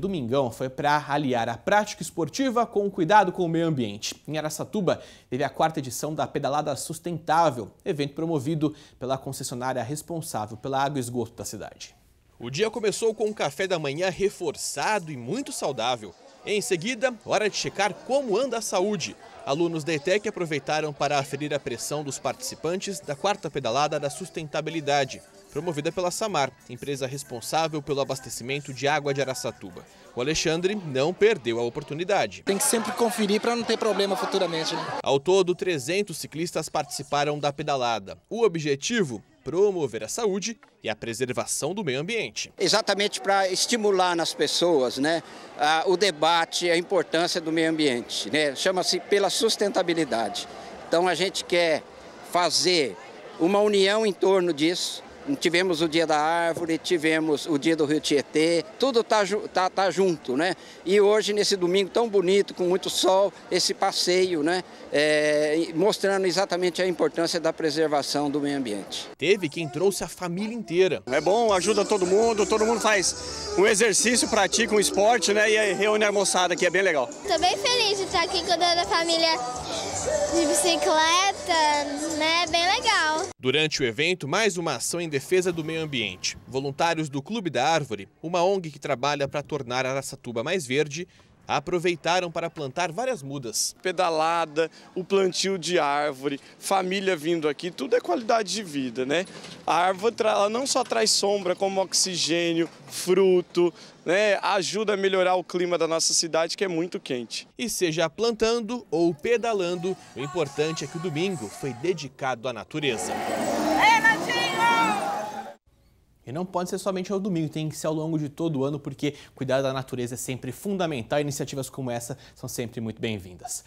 Domingão foi para aliar a prática esportiva com o cuidado com o meio ambiente. Em Aracatuba, teve a quarta edição da Pedalada Sustentável, evento promovido pela concessionária responsável pela água e esgoto da cidade. O dia começou com um café da manhã reforçado e muito saudável. Em seguida, hora de checar como anda a saúde. Alunos da ETEC aproveitaram para aferir a pressão dos participantes da quarta pedalada da sustentabilidade, promovida pela Samar, empresa responsável pelo abastecimento de água de Araçatuba. O Alexandre não perdeu a oportunidade. Tem que sempre conferir para não ter problema futuramente. Né? Ao todo, 300 ciclistas participaram da pedalada. O objetivo promover a saúde e a preservação do meio ambiente. Exatamente para estimular nas pessoas né, a, o debate, a importância do meio ambiente. Né? Chama-se pela sustentabilidade. Então a gente quer fazer uma união em torno disso Tivemos o Dia da Árvore, tivemos o Dia do Rio Tietê, tudo está tá, tá junto, né? E hoje, nesse domingo tão bonito, com muito sol, esse passeio, né? É, mostrando exatamente a importância da preservação do meio ambiente. Teve quem trouxe a família inteira. É bom, ajuda todo mundo, todo mundo faz um exercício, pratica um esporte, né? E reúne a moçada aqui, é bem legal. Estou bem feliz de estar aqui com toda a família de bicicleta, né? Bem legal. Durante o evento, mais uma ação em defesa do meio ambiente. Voluntários do Clube da Árvore, uma ONG que trabalha para tornar Aracatuba mais verde, aproveitaram para plantar várias mudas. Pedalada, o plantio de árvore, família vindo aqui, tudo é qualidade de vida, né? A árvore ela não só traz sombra, como oxigênio, fruto, né? ajuda a melhorar o clima da nossa cidade, que é muito quente. E seja plantando ou pedalando, o importante é que o domingo foi dedicado à natureza. E não pode ser somente ao domingo, tem que ser ao longo de todo o ano, porque cuidar da natureza é sempre fundamental e iniciativas como essa são sempre muito bem-vindas.